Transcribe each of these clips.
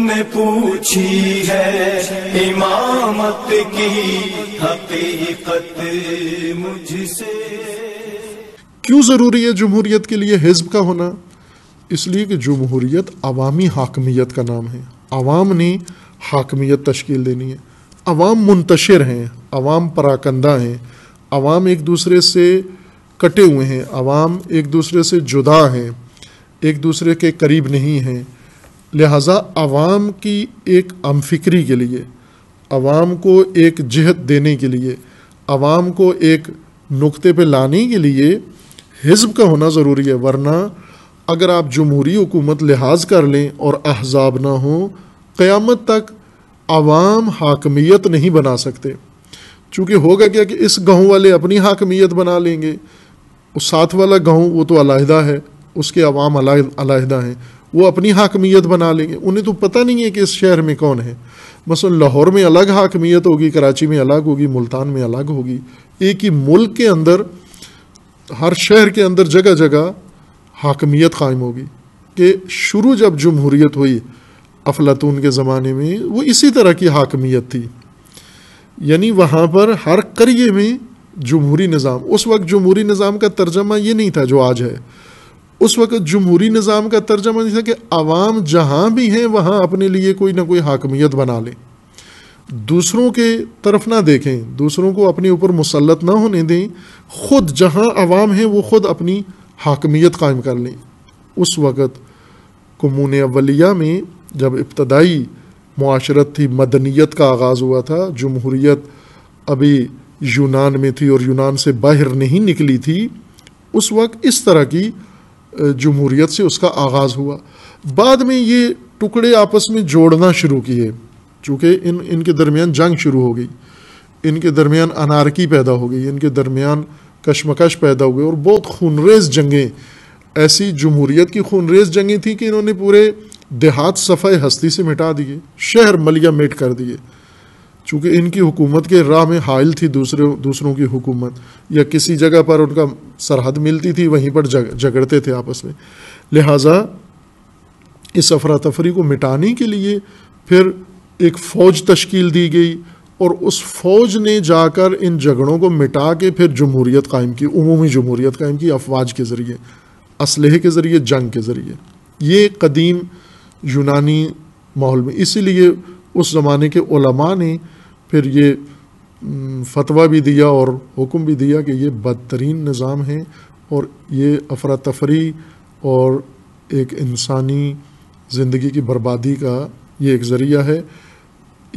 ने पूछी है इमामत की हकीकत मुझसे क्यों ज़रूरी है जमहूरीत के लिए हिजब का होना इसलिए कि जमहूरीत अवामी हाकमियत का नाम है अवाम ने हाकमियत तश्कील देनी है अवाम मुंतशिर हैं अवाम पराकंदा हैं अवाम एक दूसरे से कटे हुए हैं अवाम एक दूसरे से जुदा हैं एक दूसरे के करीब नहीं हैं लिहाजा आवाम की एक अमफिक्री के लिए आवाम को एक जहत देने के लिए आवाम को एक नुक्ते पे लाने के लिए हिजब का होना ज़रूरी है वरना अगर आप जमहूरी हुकूमत लिहाज कर लें और अहजाब ना हो क़यामत तक आवाम हाकमियत नहीं बना सकते चूँकि होगा क्या कि इस गाँव वाले अपनी हाकमियत बना लेंगे उस साथ वाला गाँव वो तो अलहदा है उसके आवाम अलहदा हैं वो अपनी हाकमियत बना लेंगे उन्हें तो पता नहीं है कि इस शहर में कौन है मसलन लाहौर में अलग हाकमियत होगी कराची में अलग होगी मुल्तान में अलग होगी एक ही मुल्क के अंदर हर शहर के अंदर जगह जगह हाकमियत कायम होगी कि शुरू जब जमहूरीत हुई अफलातून के ज़माने में वो इसी तरह की हाकमियत थी यानी वहाँ पर हर करिए में जमहूरी निज़ाम उस वक्त जमहूरी निज़ाम का तर्जमा ये नहीं था जो आज है उस वक़्त जमहूरी निज़ाम का तर्जमा था कि आवाम जहाँ भी हैं वहाँ अपने लिए कोई ना कोई हाकमियत बना लें दूसरों के तरफ ना देखें दूसरों को अपने ऊपर मुसलत ना होने दें ख़ुद जहाँ आवाम हैं वो ख़ुद अपनी हाकमियत कायम कर लें उस वक़्त कमून अवलिया में जब इब्तदाई माशरत थी मदनीत का आगाज़ हुआ था जमहूरीत अभी यूनान में थी और यूनान से बाहर नहीं निकली थी उस वक्त इस तरह की जमहूरीत से उसका आगाज़ हुआ बाद में ये टुकड़े आपस में जोड़ना शुरू किए चूँकि इन इनके दरमियान जंग शुरू हो गई इनके दरमियान अनारकी पैदा हो गई इनके दरमियान कशमकश पैदा हो गई और बहुत खूनरेज जंगें ऐसी जमहूरीत की खूनरेज जंगें थी कि इन्होंने पूरे देहात सफ़ाई हस्ती से मिटा दिए शहर मलिया मेट कर दिए चूँकि इनकी हुकूमत के राह में हायल थी दूसरे दूसरों की हुकूमत या किसी जगह पर उनका सरहद मिलती थी वहीं पर झगड़ते थे आपस में लिहाजा इस अफरा तफरी को मिटाने के लिए फिर एक फ़ौज तश्कील दी गई और उस फौज ने जाकर इन झगड़ों को मिटा के फिर जमहूरीत कायम की उमूमी जमहूरीत कायम की अफवाज के ज़रिए असलहे के ज़रिए जंग के ज़रिए ये कदीम यूनानी माहौल में इसीलिए उस ज़माने के ओलमा ने फिर ये फतवा भी दिया और हुक्म भी दिया कि ये बदतरीन निज़ाम है और ये अफरा तफरी और एक इंसानी ज़िंदगी की बर्बादी का ये एक ज़रिया है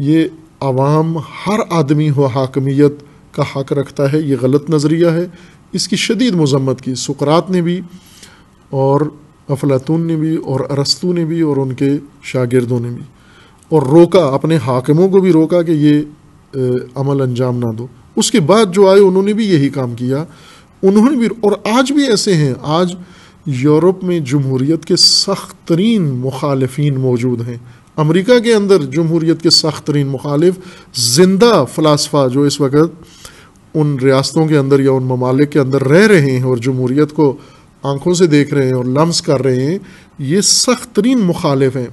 ये आवाम हर आदमी हो हाकमियत का हक रखता है ये गलत नज़रिया है इसकी शदीद मजम्मत की सुकरात ने भी और अफलातून ने भी और अरस्तू ने भी और उनके शागिर्दों ने भी और रोका अपने हाकमों को भी रोका कि ये अमल अंजाम ना दो उसके बाद जो आए उन्होंने भी यही काम किया उन्होंने भी और आज भी ऐसे हैं आज यूरोप में जमहूरीत के सख्त तरीन मुखालफी मौजूद हैं अमरीका के अंदर जमहूरीत के सख्त तरीन मुखालिफ जिंदा फ़लासफ़ा जो इस वक्त उन रियातों के अंदर या उन ममालिक के अंदर रह रहे हैं और जमहूरीत को आंखों से देख रहे हैं और लम्स कर रहे हैं ये सख्त तरीन मुखालिफ हैं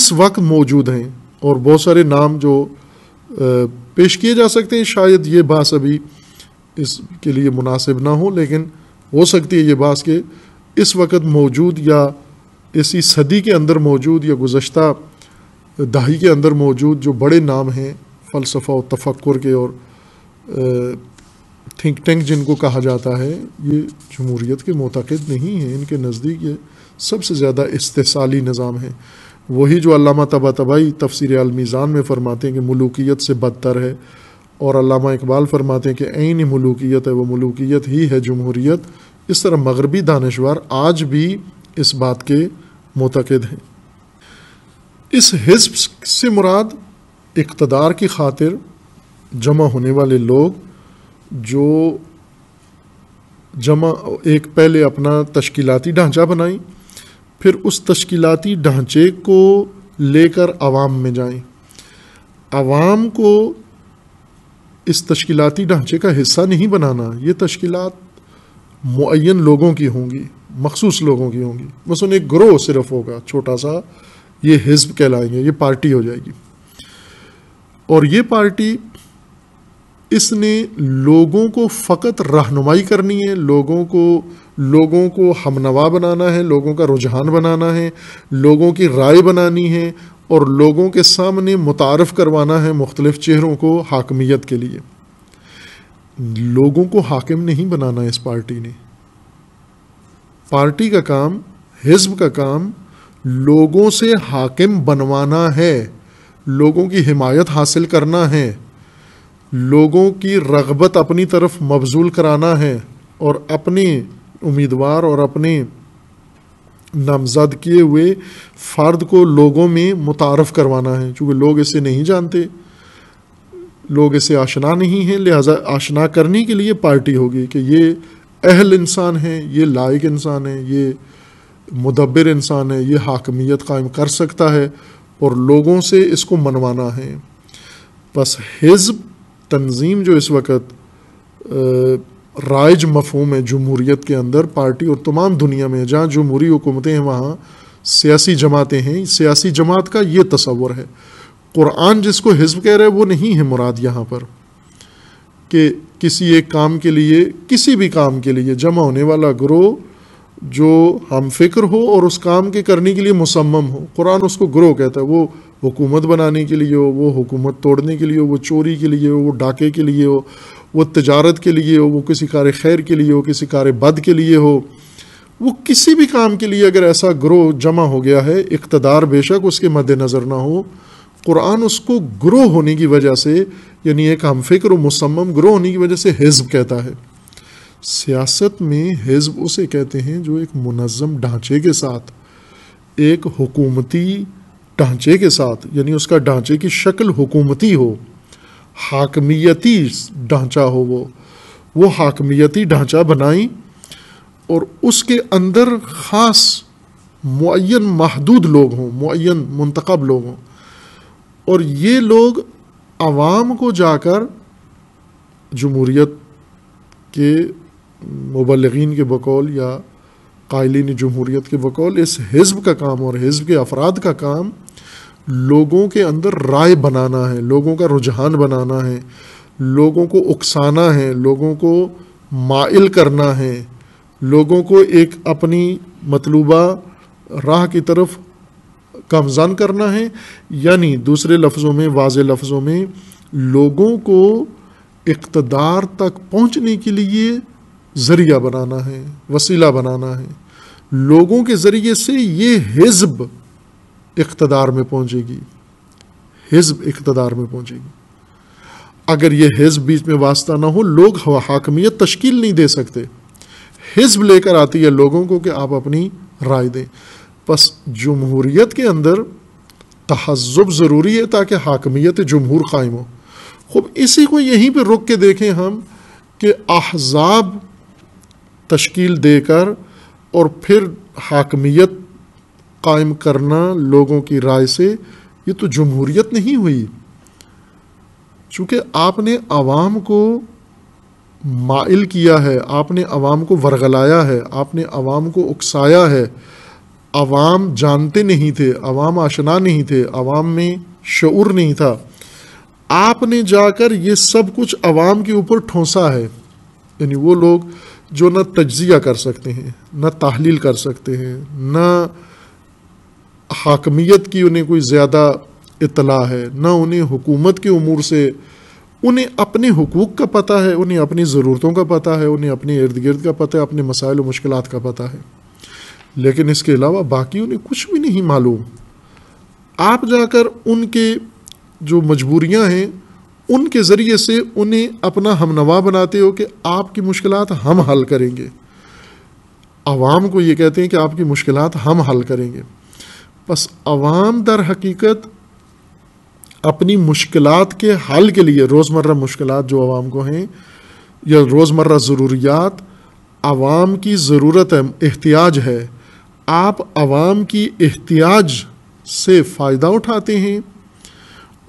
इस वक्त मौजूद हैं और बहुत सारे नाम जो पेश किए जा सकते हैं शायद ये बास अभी इसके लिए मुनासिब ना हो लेकिन हो सकती है ये बास के इस वक्त मौजूद या इसी सदी के अंदर मौजूद या गुज्त दही के अंदर मौजूद जो बड़े नाम हैं फ़लसफ़ा और तफक्र के और थिंक टैंक जिनको कहा जाता है ये जमहूरीत के मतद नहीं हैं इनके नज़दीक ये सबसे ज़्यादा इस्तेसाली निज़ाम है वही जो अलामा तबा तबाई तफसीर अलमीज़ान में फरमाते हैं कि मलूकियत से बदतर है और अलामा इकबाल फरमाते हैं कि आइन मलूकियत है वो मलूकियत ही है जमहूरीत इस तरह मगरबी दानश्वर आज भी इस बात के मतकद हैं इस हिस्ब से मुराद इकतदार की खातिर जमा होने वाले लोग जो जमा एक पहले अपना तश्कीलाती ढांचा बनाई फिर उस तश्कीलाती ढांचे को लेकर आवाम में जाएं आवाम को इस तश्कीलाती ढांचे का हिस्सा नहीं बनाना ये तश्कीलात मुन लोगों की होंगी मखसूस लोगों की होंगी बस उन्हें ग्रोह सिर्फ होगा छोटा सा ये हिज्ब कहलाएंगे ये पार्टी हो जाएगी और ये पार्टी इसने लोगों को फ़कत रहनुमाई करनी है लोगों को लोगों को हमनवा बनाना है लोगों का रुझान बनाना है लोगों की राय बनानी है और लोगों के सामने मुतारफ़ करवाना है मुख्तलिफ़ चेहरों को हाकमियत के लिए लोगों को हाकिम नहीं बनाना है इस पार्टी ने पार्टी का काम हिजब का काम लोगों से हाकिम बनवाना है लोगों की हिमायत हासिल करना है लोगों की रगबत अपनी तरफ मबजूल कराना है और अपने उम्मीदवार और अपने नामजद किए हुए फ़र्द को लोगों में मुतारफ़ करवाना है चूँकि लोग इसे नहीं जानते लोग इसे आशना नहीं हैं लिहाजा आशना करने के लिए पार्टी होगी कि ये अहल इंसान है ये लायक इंसान है ये मुदब्बर इंसान है ये हाकमियत कायम कर सकता है और लोगों से इसको मनवाना है बस हिजब तंजीम जो इस वक्त राइज मफहम है जमहूरीत के अंदर पार्टी और तमाम दुनिया में जहाँ जमहूरी हुकूमतें हैं वहाँ सियासी जमातें हैं सियासी जमात का ये तस्वर है कुरान जिसको हिजब कह रहा है वो नहीं है मुराद यहाँ पर कि किसी एक काम के लिए किसी भी काम के लिए जमा होने वाला ग्रोह जो हम फिक्र हो और उस काम के करने के लिए मुसम्म हो कुरान उसको ग्रोह कहता है वो हुकूमत बनाने के लिए हो वो हुकूमत तोड़ने के लिए हो वो चोरी के लिए हो वो डाके के लिए हो वो तजारत के लिए हो वो किसी कार खैर के लिए हो किसी कार बद के लिए हो वो किसी भी काम के लिए अगर ऐसा ग्रोह जमा हो गया है इकतदार बेशक उसके मद्दनज़र ना हो कुरान उसको ग्रोह होने की वजह से यानी एक हम फिक्र मुसम ग्रोह होने की वजह से हिजब कहता है सियासत में हिजब उसे कहते हैं जो एक मुनज़म ढांचे के साथ एक हुकूमती ढांचे के साथ यानी उसका ढांचे की शक्ल हुकूमती हो हाकमियती ढांचा हो वो वो हाकमियती ढांचा बनाई और उसके अंदर ख़ास मुन महदूद लोग हों मुन मंतखब लोग हों और ये लोग आवाम को जाकर जमहूरीत के मुबलगिन के बकौल या कायलिन जमहूरीत के बकौल इस हिज़ब का काम और हिज़ब के अफराद का काम लोगों के अंदर राय बनाना है लोगों का रुझान बनाना है लोगों को उकसाना है लोगों को माइल करना है लोगों को एक अपनी मतलूबा राह की तरफ कामजान करना है यानी दूसरे लफ्ज़ों में वाज लफ्ज़ों में लोगों को इकतदार तक पहुंचने के लिए ज़रिया बनाना है वसीला बनाना है लोगों के ज़रिए से ये हिजब इकतदार में पहुंचेगी हिजब इकतदार में पहुंचेगी अगर ये हिजब बीच में वास्ता ना हो लोग हाकमियत तश्कील नहीं दे सकते हिजब लेकर आती है लोगों को कि आप अपनी राय दें बस जमहूरीत के अंदर तहजब ज़रूरी है ताकि हाकमियत जमहूर कायम हो खूब इसी को यहीं पर रुक के देखें हम कि अहजाब तश्कील देकर और फिर हाकमियत कायम करना लोगों की राय से ये तो जमहूरीत नहीं हुई चूँकि आपने आवाम को माइल किया है आपने आवाम को वरगलाया है आपने आवाम को उकसाया है आवाम जानते नहीं थे आवाम आशना नहीं थे आवाम में शूर नहीं था आपने जाकर ये सब कुछ अवाम के ऊपर ठोंसा है यानी वो लोग जो ना तजिया कर सकते हैं ना तहलील कर सकते हैं ना हाकमियत की उन्हें कोई ज़्यादा इतला है ना उन्हें हुकूमत के अमूर से उन्हें अपने हकूक़ का पता है उन्हें अपनी ज़रूरतों का पता है उन्हें अपने इर्द गिर्द का पता है अपने मसाइल मुश्किल का पता है लेकिन इसके अलावा बाकी उन्हें कुछ भी नहीं मालूम आप जाकर उनके जो मजबूरियाँ हैं उनके ज़रिए से उन्हें अपना हमनवा बनाते हो कि आपकी मुश्किल हम हल करेंगे आवाम को ये कहते हैं कि आपकी मुश्किल हम हल करेंगे बस आवाम दर हकीकत अपनी मुश्किल के हल के लिए रोज़मर्रा मुश्किल जो आवाम को हैं या रोज़मर्रा ज़रूरियात आवाम की ज़रूरत है एहतियाज है आप आवाम की एहतियाज से फ़ायदा उठाते हैं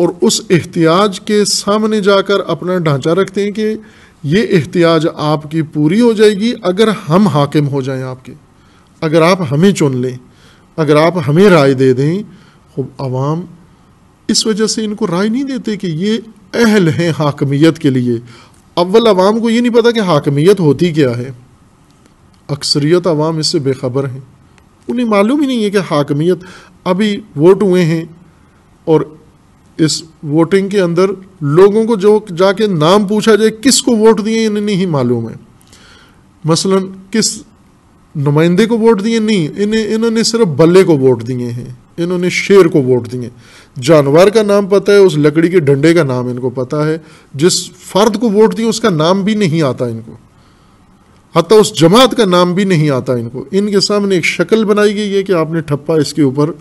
और उस एहतियाज के सामने जाकर अपना ढांचा रखते हैं कि ये एहतियाज आपकी पूरी हो जाएगी अगर हम हाकिम हो जाएं आपके अगर आप हमें चुन लें अगर आप हमें राय दे दें खूब आवाम इस वजह से इनको राय नहीं देते कि ये अहल हैं हाकमियत के लिए अव्वल आवाम को ये नहीं पता कि हाकमियत होती क्या है अक्सरियत आवाम इससे बेखबर हैं उन्हें मालूम ही नहीं है कि हाकमियत अभी वोट हुए हैं और इस वोटिंग के अंदर लोगों को जो जाके नाम पूछा जाए किसको वोट दिए इन्हें नहीं मालूम है मसलन किस नुमाइंदे को वोट दिए नहीं इन्हें इन्होंने सिर्फ बल्ले को वोट दिए हैं इन्होंने शेर को वोट दिए जानवर का नाम पता है उस लकड़ी के डंडे का नाम इनको पता है जिस फर्द को वोट दिए उसका नाम भी नहीं आता इनको हत उस जमात का नाम भी नहीं आता इनको इनके सामने एक शक्ल बनाई गई है कि आपने ठप्पा इसके ऊपर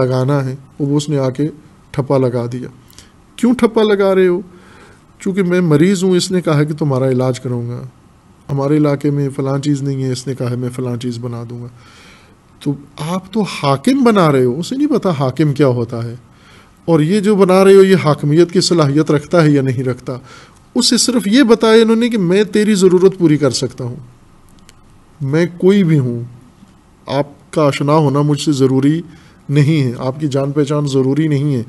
लगाना है वो उसने आके ठप्पा लगा दिया क्यों ठप्पा लगा रहे हो चूँकि मैं मरीज़ हूँ इसने कहा कि तुम्हारा इलाज करूँगा हमारे इलाके में फ़लाँ चीज़ नहीं है इसने कहा है मैं फ़लाँ चीज़ बना दूँगा तो आप तो हाकिम बना रहे हो उसे नहीं पता हाकिम क्या होता है और ये जो बना रहे हो ये हाकमियत की सलाहियत रखता है या नहीं रखता उसे सिर्फ ये बताया इन्होंने कि मैं तेरी ज़रूरत पूरी कर सकता हूँ मैं कोई भी हूँ आपका आशना होना मुझसे ज़रूरी नहीं है आपकी जान पहचान ज़रूरी नहीं है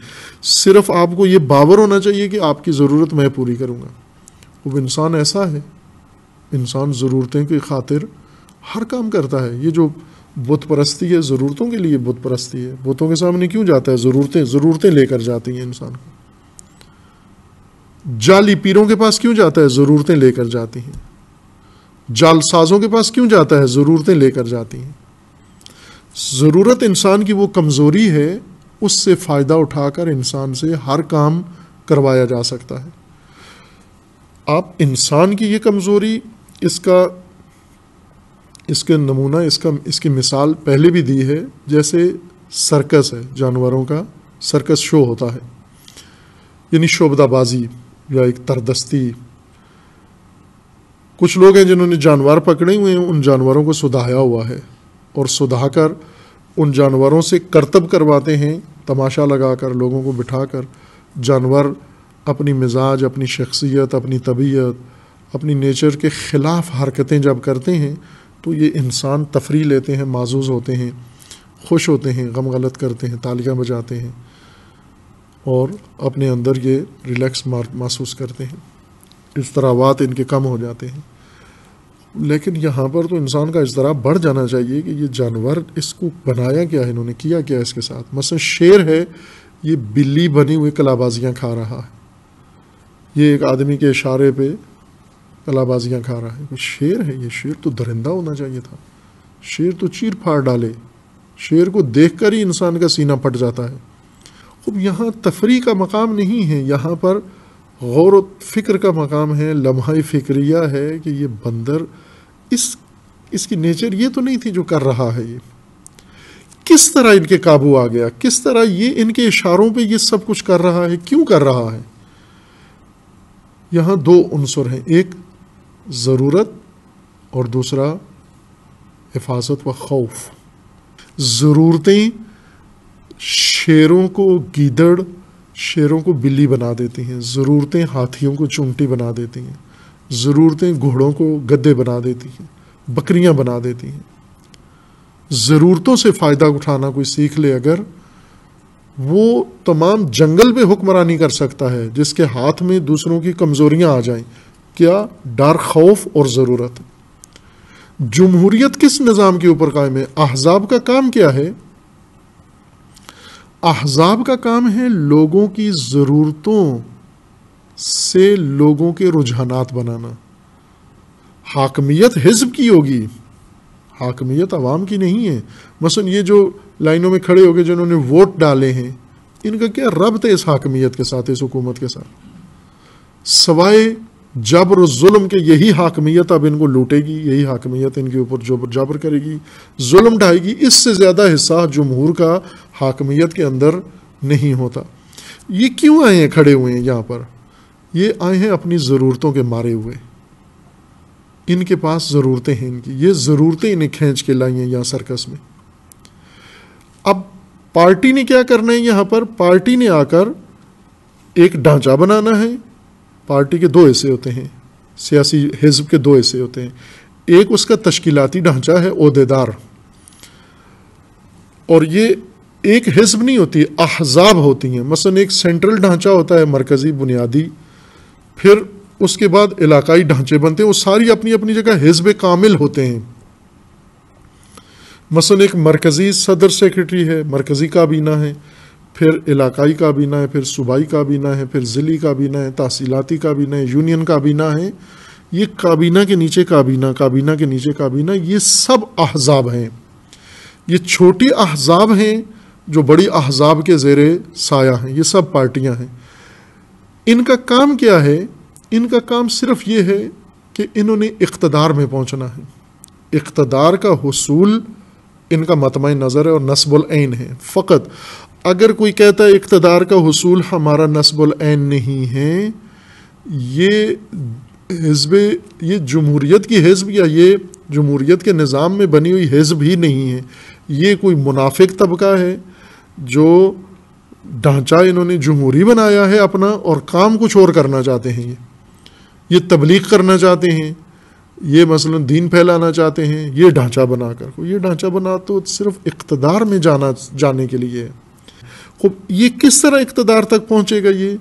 सिर्फ आपको ये बावर होना चाहिए कि आपकी ज़रूरत मैं पूरी करूँगा वो इंसान ऐसा है इंसान ज़रूरतें की खातिर हर काम करता है ये जो बुत परस्ती है ज़रूरतों के लिए बुत परस्ती है बुतों के सामने क्यों जाता है ज़रूरतें ज़रूरतें लेकर जाती हैं इंसान को जाली पीरों के पास क्यों जाता है ज़रूरतें लेकर जाती हैं जालसाजों के पास क्यों जाता है ज़रूरतें लेकर जाती हैं ज़रूरत इंसान की वो कमज़ोरी है उससे फ़ायदा उठाकर इंसान से हर काम करवाया जा सकता है आप इंसान की ये कमज़ोरी इसका इसके नमूना इसका इसकी मिसाल पहले भी दी है जैसे सर्कस है जानवरों का सर्कस शो होता है यानी शोबदाबाजी या एक तरदस्ती कुछ लोग हैं जिन्होंने जानवर पकड़े हुए हैं उन जानवरों को सुधाया हुआ है और सुधा कर उन जानवरों से करतब करवाते हैं तमाशा लगा कर लोगों को बिठा कर जानवर अपनी मिजाज अपनी शख्सियत अपनी तबीयत अपनी नेचर के ख़िलाफ़ हरकतें जब करते हैं तो ये इंसान तफरी लेते हैं माजूज़ होते हैं खुश होते हैं गम गलत करते हैं तालियाँ बजाते हैं और अपने अंदर ये रिलैक्स महसूस करते हैं इस तरह वात इनके कम हो जाते हैं लेकिन यहाँ पर तो इंसान का इस तरह बढ़ जाना चाहिए कि ये जानवर इसको बनाया क्या है इन्होंने किया क्या इसके साथ मसलन शेर है ये बिल्ली बनी हुई कलाबाजियाँ खा रहा है ये एक आदमी के इशारे पे कलाबाजियाँ खा रहा है शेर है ये शेर तो दरिंदा होना चाहिए था शेर तो चीर फाड़ डाले शेर को देख कर ही इंसान का सीना फट जाता है अब यहाँ तफरी का मकाम नहीं है यहाँ पर गौर फिक्र का मकाम है लम्हा फिक्रिया है कि ये बंदर इस इसकी नेचर ये तो नहीं थी जो कर रहा है ये किस तरह इनके काबू आ गया किस तरह ये इनके इशारों पे ये सब कुछ कर रहा है क्यों कर रहा है यहाँ दो उनसर हैं एक ज़रूरत और दूसरा हिफाजत व खौफ ज़रूरतें शेरों को गीदड़ शेरों को बिल्ली बना देती हैं ज़रूरतें हाथियों को चुमटी बना देती हैं ज़रूरतें घोड़ों को गद्दे बना देती हैं बकरियां बना देती हैं ज़रूरतों से फ़ायदा उठाना कोई सीख ले अगर वो तमाम जंगल में हुक्मरानी कर सकता है जिसके हाथ में दूसरों की कमज़ोरियाँ आ जाएं क्या डर खौफ और ज़रूरत जमहूरीत किस निज़ाम के ऊपर कायम है अहजाब का काम क्या है अहजाब का काम है लोगों की ज़रूरतों से लोगों के रुझाना बनाना हाकमियत हिजब की होगी हाकमियत आवाम की नहीं है मसन ये जो लाइनों में खड़े हो गए जिन्होंने वोट डाले हैं इनका क्या रबत है इस हाकमियत के साथ इस हुकूमत के साथ सवाए जबर जुल्म के यही हाकमियत अब इनको लूटेगी यही हाकमियत इनके ऊपर जो जाबर करेगी जुल्म ढाएगी इससे ज़्यादा हिस्सा जमहूर का हाकमियत के अंदर नहीं होता ये क्यों आए हैं खड़े हुए हैं यहाँ पर ये आए हैं अपनी ज़रूरतों के मारे हुए इनके पास ज़रूरतें हैं इनकी ये ज़रूरतें इन्हें खींच के लाई हैं यहाँ सर्कस में अब पार्टी ने क्या करना है यहाँ पर पार्टी ने आकर एक ढांचा बनाना है पार्टी के दो हिस्से होते हैं सियासी हिजब के दो हिस्से होते हैं एक उसका तश्कीलाती ढांचा है अहदेदार और ये एक हिजब नहीं होती अहजाब होती हैं मसलन एक सेंट्रल ढांचा होता है मरकज़ी बुनियादी फिर उसके बाद इलाकाई ढांचे बनते हैं वो सारी अपनी अपनी जगह हिजब कामिल होते हैं मसलन एक मरकज़ी सदर सेक्रेटरी है मरकज़ी काबीना है फिर इलाकाई काबीना है फिर सूबाई काबीना है फिर ज़िली काबीना है तहसीलाती काबीना है यूनियन काबीना है ये काबीना के नीचे काबीना काबीना के नीचे काबीना ये सब अहजाब हैं ये छोटी अहजाब हैं जो बड़ी अहजाब के जेर साया हैं ये सब पार्टियां हैं इनका काम क्या है इनका काम सिर्फ ये है कि इन्होंने इकतदार में पहुँचना है इकतदार का हसूल इनका मतम नज़र है और नस्बुल है फ़कत अगर कोई कहता है इकतदार का हसूल हमारा नस्बुलैन नहीं है ये हिजब ये जमहूरीत की हिजब या ये जमहूरीत के निज़ाम में बनी हुई हिजब ही नहीं है ये कोई मुनाफिक तबका है जो ढांचा इन्होंने जमहूरी बनाया है अपना और काम कुछ और करना चाहते हैं ये ये तबलीग करना चाहते हैं ये मसला दीन फैलाना चाहते हैं ये ढांचा बनाकर ये ढांचा बना तो सिर्फ इकतदार में जाना जाने के लिए है खूब ये किस तरह इकतदार तक पहुँचेगा ये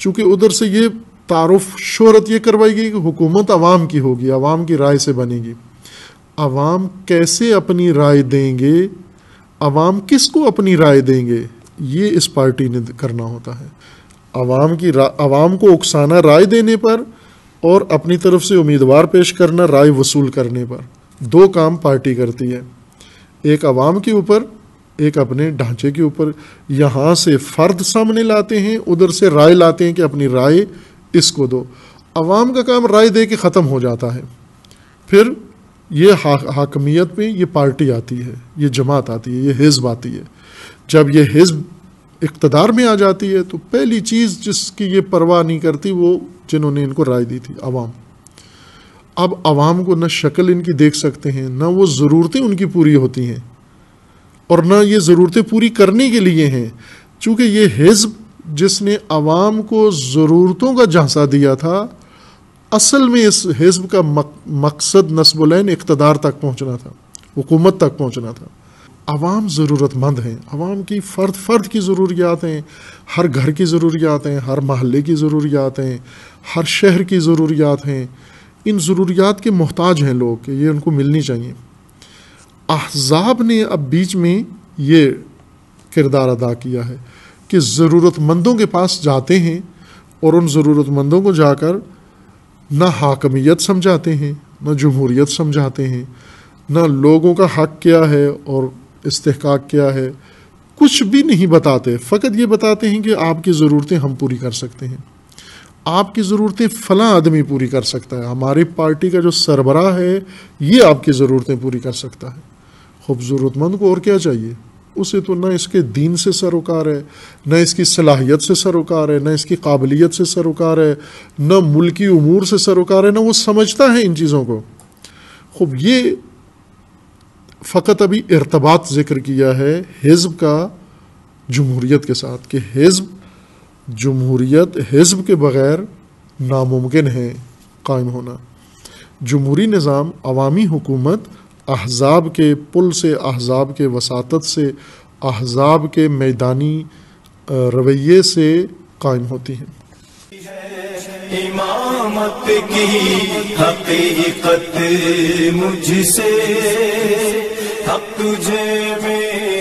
चूँकि उधर से ये तारफ़ शहरत ये करवाई गई कि हुकूमत आवाम की होगी आवाम की राय से बनेगी आवाम कैसे अपनी राय देंगे आवाम किस को अपनी राय देंगे ये इस पार्टी ने करना होता है आवाम की आवाम को उकसाना राय देने पर और अपनी तरफ से उम्मीदवार पेश करना राय वसूल करने पर दो काम पार्टी करती है एक आवाम के ऊपर एक अपने ढांचे के ऊपर यहाँ से फ़र्द सामने लाते हैं उधर से राय लाते हैं कि अपनी राय इसको दो आवाम का काम राय दे के ख़त्म हो जाता है फिर ये हा, हाकमियत में ये पार्टी आती है ये जमात आती है ये हिज़ब आती है जब ये हिज़ब इकतदार में आ जाती है तो पहली चीज़ जिसकी ये परवाह नहीं करती वो जिन्होंने इनको राय दी थी आवाम अब आवाम को न शक्ल इनकी देख सकते हैं न वो ज़रूरतें उनकी पूरी होती हैं और ना ये ज़रूरतें पूरी करने के लिए हैं चूँकि ये हिज्ब जिसने आवाम को ज़रूरतों का झांसा दिया था असल में इस हिज़ब का मक, मकसद नस्बुलैन इकतदार तक पहुँचना था हुकूमत तक पहुँचना था आवाम ज़रूरतमंद हैं आवाम की फ़र्द फ़र्द की ज़रूरियात हैं हर घर की ज़रूरियात हैं हर महल्ले की ज़रूरियात हैं हर शहर की ज़रूरियात हैं इन ज़रूरियात के मोहताज हैं लोग कि ये उनको मिलनी चाहिए अहजाब ने अब बीच में ये किरदार अदा किया है कि ज़रूरतमंदों के पास जाते हैं और उन ज़रूरतमंदों को जाकर न हाकमियत समझाते हैं न जमहूरीत समझाते हैं न लोगों का हक क्या है और इस्तेकाक क्या है कुछ भी नहीं बताते फ़कत ये बताते हैं कि आपकी ज़रूरतें हम पूरी कर सकते हैं आपकी ज़रूरतें फ़लाँ आदमी पूरी कर सकता है हमारी पार्टी का जो सरबरा है ये आपकी ज़रूरतें पूरी कर सकता है अब ज़रूरतमंद को और क्या चाहिए उसे तो ना इसके दीन से सरोकार है न इसकी सलाहियत से सरोकार है न इसकी काबिलियत से सरोकार है न मुल्की उमूर से सरोकार है ना वो समझता है इन चीज़ों को खूब ये फ़कत अभी इरतबात ज़िक्र किया है हिज़ब का जमहूरीत के साथ कि हिज़ब जमहूरीत हिज़ब के बग़ैर नामुमकिन है कायम होना जमहूरी निज़ाम अवामी हुकूमत अहजाब के पुल से अहजाब के वसात से अहजाब के मैदानी रवैये से कायम होती हैं इमामत की हकीकत मुझसे हक तुझे में